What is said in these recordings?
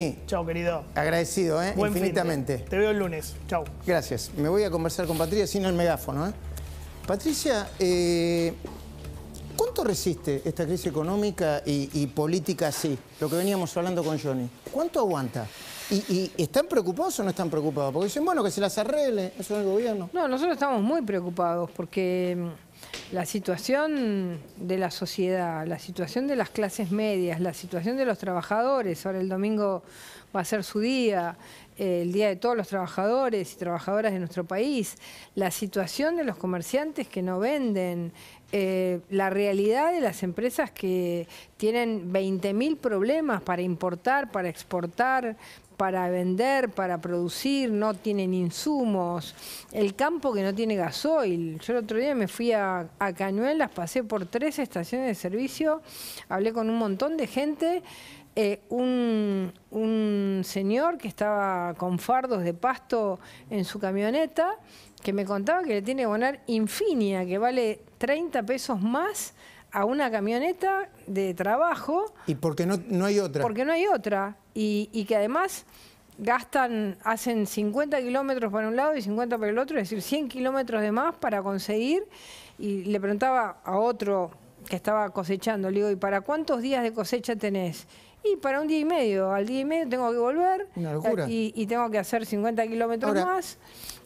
Chau Chao, querido. Agradecido, ¿eh? infinitamente. te veo el lunes. Chao. Gracias. Me voy a conversar con Patricia sin el megáfono. ¿eh? Patricia, eh, ¿cuánto resiste esta crisis económica y, política así? Lo que veníamos hablando con Johnny. ¿Cuánto aguanta? ¿Y, ¿Y, están preocupados o no están preocupados? Porque dicen, bueno, que se las arregle, eso es el gobierno. No, nosotros estamos muy preocupados porque mm, la situación de la sociedad, la situación de las clases medias, la situación de los trabajadores, ahora el domingo va a ser su día, eh, el día de todos los trabajadores y trabajadoras de nuestro país, la situación de los comerciantes que no venden, eh, la realidad de las empresas que tienen 20.000 problemas para importar, para exportar, para vender, para producir, no tienen insumos. El campo que no tiene gasoil. Yo el otro día me fui a, Cañuelas, pasé por tres estaciones de servicio, hablé con un montón de gente. Eh, un, señor que estaba con fardos de pasto en su camioneta, que me contaba que le tiene que poner Infinia, que vale 30 pesos más a una camioneta de trabajo. ¿Y porque no, no hay otra? Porque no hay otra y, que además gastan, hacen 50 kilómetros para un lado y 50 para el otro, es decir, 100 kilómetros de más para conseguir. Y le preguntaba a otro que estaba cosechando, le digo, ¿y para cuántos días de cosecha tenés? Y para un día y medio, al día y medio tengo que volver Y, tengo que hacer 50 kilómetros más.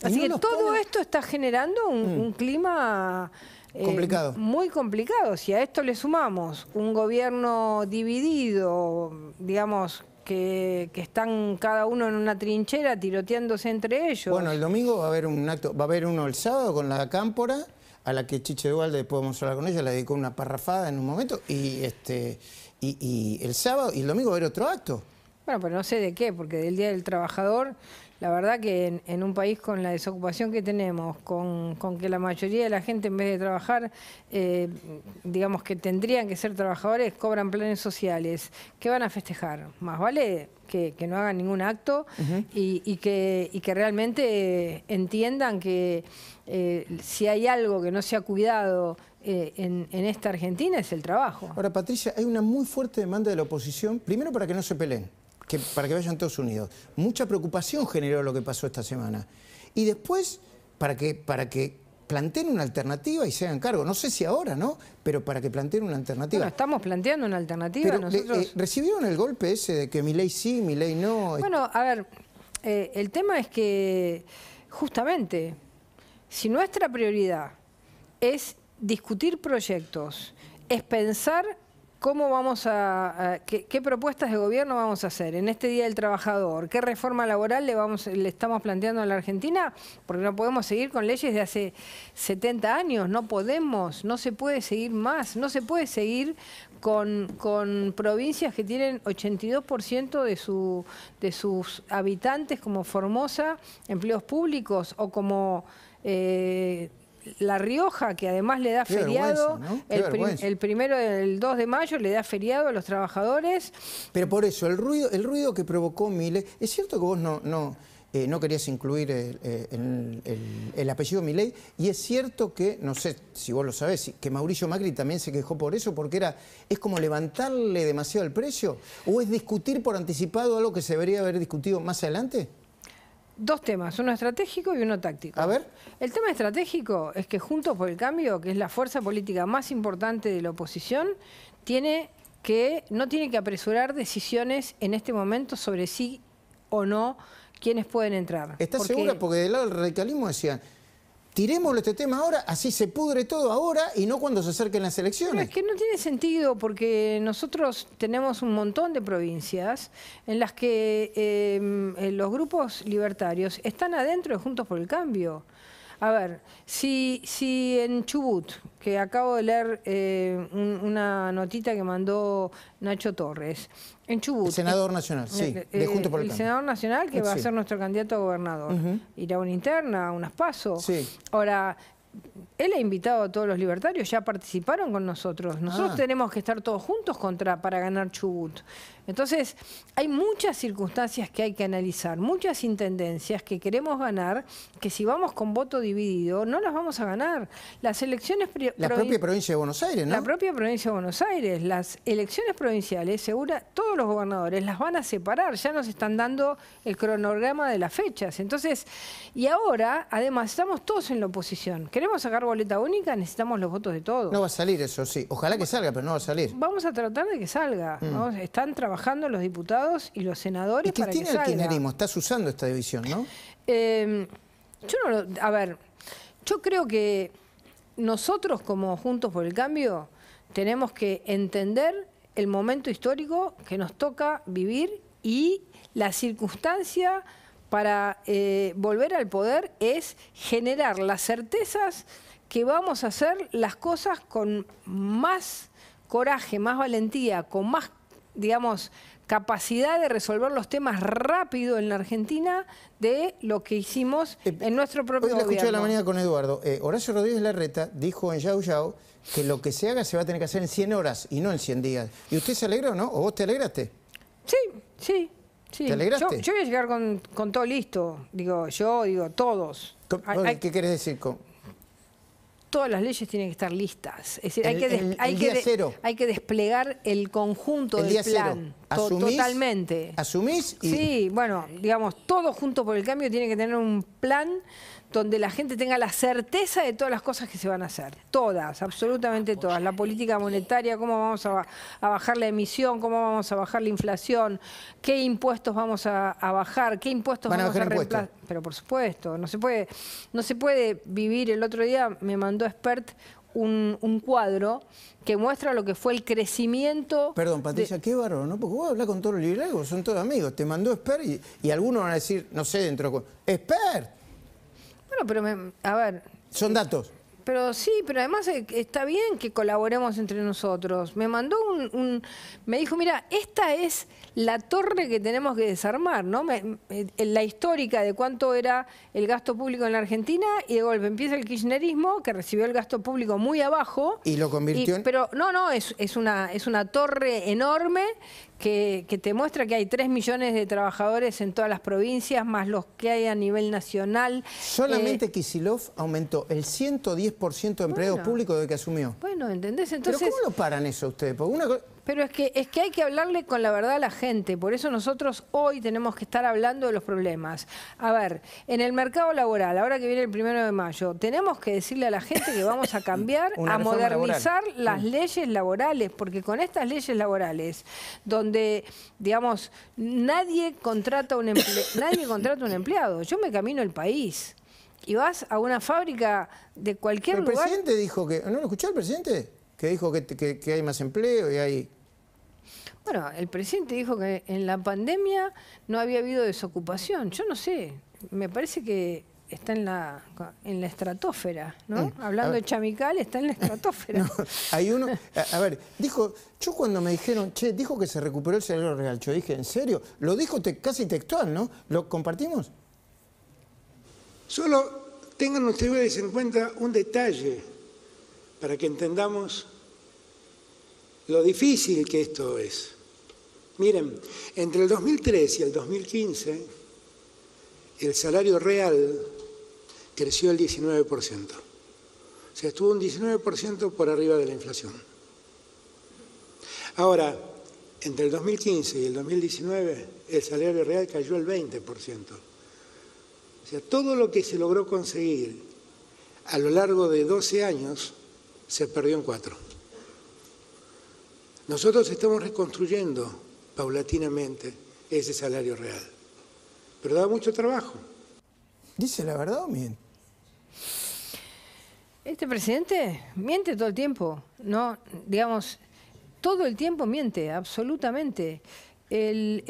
Así que todo esto está generando un, mm. clima... Eh, complicado. Muy complicado. Si a esto le sumamos un gobierno dividido, digamos, que, están cada uno en una trinchera tiroteándose entre ellos. Bueno, el domingo va a haber un acto, va a haber uno el sábado con la cámpora, a la que Chiche Dualde, podemos hablar con ella, le dedicó una parrafada en un momento, y este y, y el sábado y el domingo va a haber otro acto. Bueno, pero no sé de qué, porque del Día del Trabajador la verdad que en, un país con la desocupación que tenemos, con, que la mayoría de la gente en vez de trabajar, eh, digamos que tendrían que ser trabajadores, cobran planes sociales, ¿qué van a festejar? Más vale que, no hagan ningún acto y, que, realmente entiendan que eh, si hay algo que no se ha cuidado eh, en, esta Argentina es el trabajo. Ahora, Patricia, hay una muy fuerte demanda de la oposición, primero para que no se peleen para que vayan todos unidos. Mucha preocupación generó lo que pasó esta semana. Y después, para que, para que planteen una alternativa y se hagan cargo. No sé si ahora, ¿no? Pero para que planteen una alternativa. Bueno, estamos planteando una alternativa eh, nosotros. Eh, ¿Recibieron el golpe ese de que mi ley sí, mi ley no? Bueno, a ver, eh, el tema es que justamente si nuestra prioridad es discutir proyectos, es pensar ¿Cómo vamos a, qué, propuestas de gobierno vamos a hacer en este Día del Trabajador? ¿Qué reforma laboral le, vamos, le estamos planteando a la Argentina? Porque no podemos seguir con leyes de hace 70 años, no podemos, no se puede seguir más, no se puede seguir con, provincias que tienen 82% de, su, de sus habitantes como Formosa, empleos públicos o como... Eh, la Rioja, que además le da feriado, el, primero del 2 de mayo le da feriado a los trabajadores. Pero por eso, el ruido, el ruido que provocó Milei, es cierto que vos no, no, eh, querías incluir eh, el, el apellido Milei, y es cierto que, no sé si vos lo sabés, que Mauricio Macri también se quejó por eso, porque era es como levantarle demasiado el precio, o es discutir por anticipado algo que se debería haber discutido más adelante dos temas, uno estratégico y uno táctico. A ver. El tema estratégico es que Juntos por el Cambio, que es la fuerza política más importante de la oposición, tiene que no tiene que apresurar decisiones en este momento sobre sí o no quienes pueden entrar. ¿Estás Porque... segura? Porque del lado del radicalismo decían Tirémosle este tema ahora, así se pudre todo ahora y no cuando se acerquen las elecciones. es que no tiene sentido porque nosotros tenemos un montón de provincias en las que eh, eh, los grupos libertarios están adentro de Juntos por el Cambio. A ver, si, si en Chubut, que acabo de leer eh, una notita que mandó Nacho Torres, en Chubut... senador nacional, sí, de por el senador nacional que va a ser nuestro candidato a gobernador. Irá a una interna, a unas pasos. Sí. Ahora, él ha invitado a todos los libertarios, ya participaron con nosotros. Nosotros ah. tenemos que estar todos juntos contra para ganar Chubut. Entonces, hay muchas circunstancias que hay que analizar, muchas intendencias que queremos ganar, que si vamos con voto dividido, no las vamos a ganar. Las elecciones... La propia provincia de Buenos Aires, ¿no? La propia provincia de Buenos Aires. Las elecciones provinciales, segura, todos los gobernadores las van a separar. Ya nos están dando el cronograma de las fechas. Entonces, y ahora, además, estamos todos en la oposición. Queremos boleta única, necesitamos los votos de todos. No va a salir eso, sí. Ojalá que salga, pero no va a salir. Vamos a tratar de que salga. Mm. Están trabajando los diputados y los senadores para el kirchnerismo? Estás usando esta división, ¿no? Em, yo no A ver, yo creo que nosotros como Juntos por el Cambio tenemos que entender el momento histórico que nos toca vivir y la circunstancia para eh, volver al poder es generar las certezas que vamos a hacer las cosas con más coraje, más valentía, con más, digamos, capacidad de resolver los temas rápido en la Argentina de lo que hicimos eh, en nuestro propio Hoy lo escuché de la mañana con Eduardo. Eh, Horacio Rodríguez Larreta dijo en Yao Yao que lo que se haga se va a tener que hacer en 100 horas y no en 100 días. ¿Y usted se alegra o no? ¿O vos te alegraste? Sí, sí. ¿Te Yo, voy a llegar con, con, todo listo. Digo, yo, digo, todos. ¿Qué quieres decir? Con... Todas las leyes tienen que estar listas. Es decir, hay, que, hay, que hay, que desplegar el conjunto del plan. totalmente. ¿Asumís? Y... Sí, bueno, digamos, todo junto por el cambio tiene que tener un plan donde la gente tenga la certeza de todas las cosas que se van a hacer. Todas, absolutamente todas. La política monetaria, cómo vamos a, bajar la emisión, cómo vamos a bajar la inflación, qué impuestos vamos a, bajar, qué impuestos vamos a, reemplazar. Pero por supuesto, no se puede, no se puede vivir. El otro día me mandó expert un, cuadro que muestra lo que fue el crecimiento. Perdón, Patricia, qué bárbaro, ¿no? Porque vos hablar con todos los liberales, son todos amigos. Te mandó expert y, algunos van a decir, no sé, dentro. expert bueno, pero a ver. Son datos. Pero sí, pero además eh, está bien que colaboremos entre nosotros. Me mandó un, me dijo, mira, esta es la torre que tenemos que desarmar, ¿no? Eh, la histórica de cuánto era el gasto público en la Argentina y de golpe empieza el kirchnerismo que recibió el gasto público muy abajo y lo convirtió. en... Pero no, no, es, es una es una torre enorme que, te muestra que hay 3 millones de trabajadores en todas las provincias, más los que hay a nivel nacional. Solamente eh, Kisilov aumentó el 110% de empleo público públicos desde que asumió. Bueno, ¿entendés? Entonces, ¿Pero cómo lo paran eso ustedes? Porque una pero es que, es que hay que hablarle con la verdad a la gente, por eso nosotros hoy tenemos que estar hablando de los problemas. A ver, en el mercado laboral, ahora que viene el primero de mayo, tenemos que decirle a la gente que vamos a cambiar, a modernizar las leyes laborales, porque con estas leyes laborales, donde, digamos, nadie contrata un, nadie contrata un empleado, yo me camino el país y vas a una fábrica de cualquier lugar. El presidente dijo que, ¿no lo escuchó el presidente? que dijo que, hay más empleo y hay... Bueno, el presidente dijo que en la pandemia no había habido desocupación. Yo no sé, me parece que está en la, en la estratosfera, ¿no? Eh, Hablando de Chamical, está en la estratosfera. hay uno, a, ver, dijo, yo cuando me dijeron, che, dijo que se recuperó el salario real, yo dije, ¿en serio? Lo dijo te, casi textual, ¿no? ¿Lo compartimos? Solo tengan ustedes en cuenta un detalle para que entendamos lo difícil que esto es. Miren, entre el 2003 y el 2015, el salario real creció el 19%. O sea, estuvo un 19% por arriba de la inflación. Ahora, entre el 2015 y el 2019, el salario real cayó el 20%. O sea, todo lo que se logró conseguir a lo largo de 12 años se perdió en 4. Nosotros estamos reconstruyendo paulatinamente ese salario real, pero da mucho trabajo. ¿Dice la verdad o miente? Este presidente miente todo el tiempo, no, digamos, todo el tiempo miente, absolutamente. El,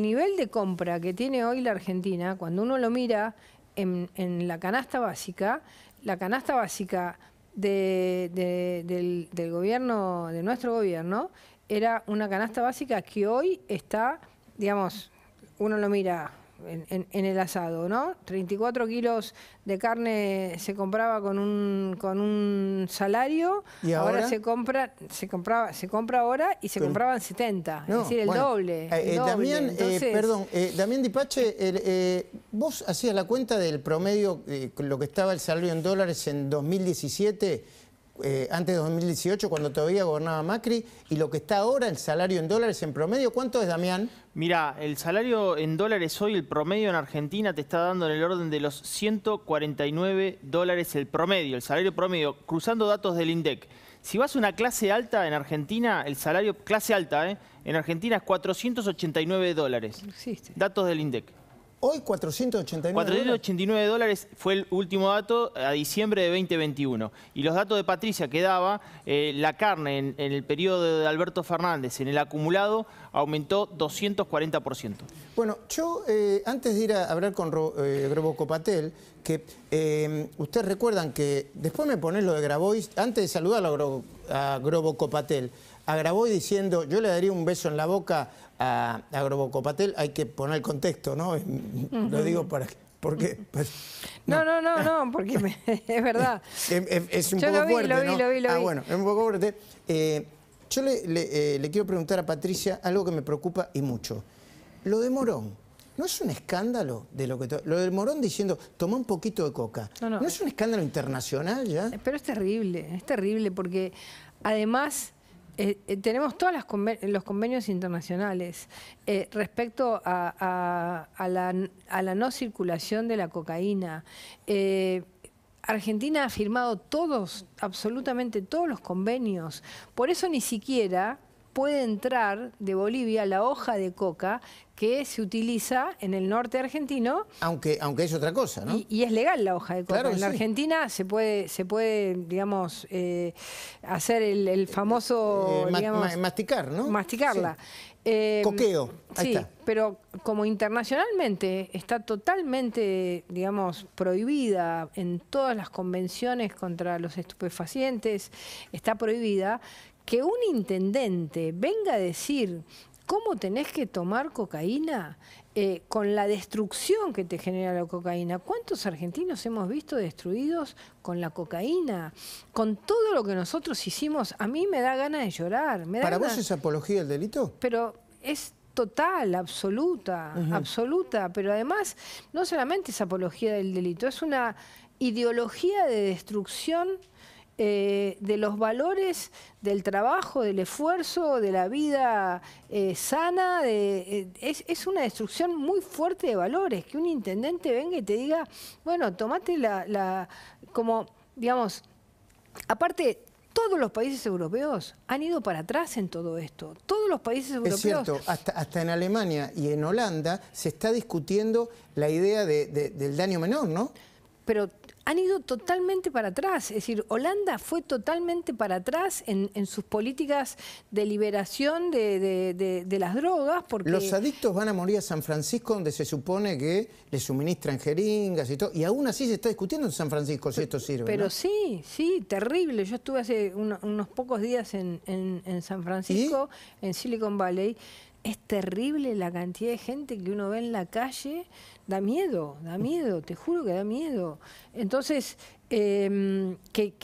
nivel de compra que tiene hoy la Argentina, cuando uno lo mira en, en la canasta básica, la canasta básica de, del, del, gobierno, de nuestro gobierno, era una canasta básica que hoy está, digamos, uno lo mira en, el asado, ¿no? 34 kilos de carne se compraba con un, con un salario, ¿Y ahora? se compra, se compraba, se compra ahora y se compraban 70, es decir, el doble. También, eh, eh, eh, perdón, también, Damián Dipache, vos hacías la cuenta del promedio, lo que estaba el salario en dólares en 2017 eh, antes de 2018, cuando todavía gobernaba Macri, y lo que está ahora el salario en dólares en promedio. ¿Cuánto es, Damián? Mira, el salario en dólares hoy, el promedio en Argentina, te está dando en el orden de los 149 dólares el promedio, el salario promedio, cruzando datos del INDEC. Si vas a una clase alta en Argentina, el salario, clase alta, eh, en Argentina es 489 dólares. Datos del INDEC. Hoy 489 489 dólares fue el último dato a diciembre de 2021. Y los datos de Patricia que daba, eh, la carne en, el periodo de Alberto Fernández, en el acumulado, aumentó 240%. Bueno, yo eh, antes de ir a hablar con eh, Grobo Copatel, que ustedes recuerdan que después me ponés lo de Grabois, antes de saludar a Grobo, a Copatel, a Grabois diciendo yo le daría un beso en la boca a Agrobocopatel, hay que poner el contexto, ¿no? Lo digo para porque pues, no. no. no, no, porque es verdad. Es, un poco fuerte, lo vi, lo vi, lo ah, vi. Ah, bueno, es un poco fuerte. Eh, yo eh, le, quiero preguntar a Patricia algo que me preocupa y mucho. Lo de Morón, ¿no es un escándalo de lo que... Lo de Morón diciendo, toma un poquito de coca. No, no. ¿No es un escándalo internacional ya? Pero es terrible, es terrible porque además eh, eh, tenemos todos los convenios internacionales eh, respecto a, la, no circulación de la cocaína. Argentina ha firmado todos, absolutamente todos los convenios. Por eso ni siquiera puede entrar de Bolivia la hoja de coca que se utiliza en el norte argentino. Aunque, aunque es otra cosa, ¿no? Y, es legal la hoja de coca. en la Argentina se puede, se puede digamos, eh, hacer el, eh, famoso... Eh, masticar, ¿no? Masticarla. Coqueo, ahí pero como internacionalmente está totalmente, digamos, prohibida en todas las convenciones contra los estupefacientes, está prohibida, que un intendente venga a decir cómo tenés que tomar cocaína eh, con la destrucción que te genera la cocaína. ¿Cuántos argentinos hemos visto destruidos con la cocaína? Con todo lo que nosotros hicimos, a mí me da ganas de llorar. ¿Para vos es apología del delito? Pero es total, absoluta, absoluta. Pero además, no solamente es apología del delito, es una ideología de destrucción eh, de los valores del trabajo, del esfuerzo, de la vida eh, sana. De, eh, es, una destrucción muy fuerte de valores. Que un intendente venga y te diga, bueno, tomate la, la como, digamos, aparte todos los países europeos han ido para atrás en todo esto. Todos los países europeos... Es cierto, hasta, hasta en Alemania y en Holanda se está discutiendo la idea de, del daño menor, ¿no? Pero han ido totalmente para atrás. Es decir, Holanda fue totalmente para atrás en, en sus políticas de liberación de, las drogas. Porque... Los adictos van a morir a San Francisco, donde se supone que les suministran jeringas y todo. Y aún así se está discutiendo en San Francisco si esto sirve. Pero sí, sí, terrible. Yo estuve hace unos pocos días en, en, San Francisco, en Silicon Valley es terrible la cantidad de gente que uno ve en la calle. Da miedo, da miedo, te juro que da miedo. Entonces, em, que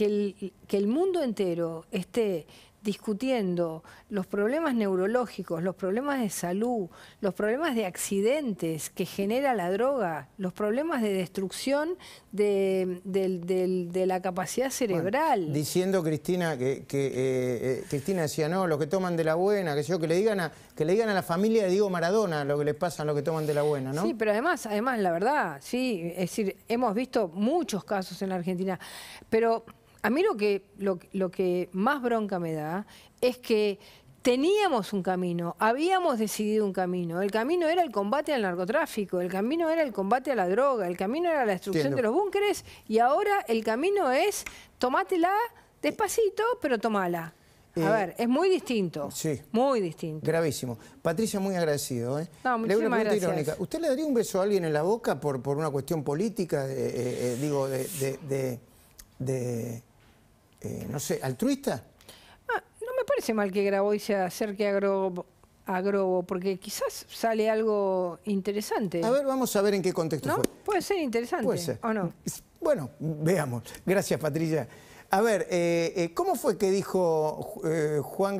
el mundo entero esté discutiendo los problemas neurológicos, los problemas de salud, los problemas de accidentes que genera la droga, los problemas de destrucción de, la capacidad cerebral. diciendo Cristina que, eh, eh, Cristina decía no, lo que toman de la buena, que yo que le digan a, que le digan a la familia de Diego Maradona lo que les pasa a los que toman de la buena, ¿no? Sí, pero además, además la verdad, sí, es decir, hemos visto muchos casos en la Argentina, pero a mí lo que, lo, que más bronca me da es que teníamos un camino, habíamos decidido un camino. El camino era el combate al narcotráfico, el camino era el combate a la droga, el camino era la destrucción de los búnkeres y ahora el camino es tomátela despacito, pero tomala. A eh, ver, es muy distinto. Sí. Muy distinto. Gravísimo. Patricia, muy agradecido. ¿eh? No, le ¿Usted le daría un beso a alguien en la boca por, por una cuestión política, eh, digo, de eh, no sé, altruista? Ah, no me parece mal que y se acerque a Grobo, porque quizás sale algo interesante. A ver, vamos a ver en qué contexto Fue. Puede ser interesante, ¿o no? Bueno, veamos. Gracias, Patricia. A ver, eh, eh, ¿cómo fue que dijo Juan Juan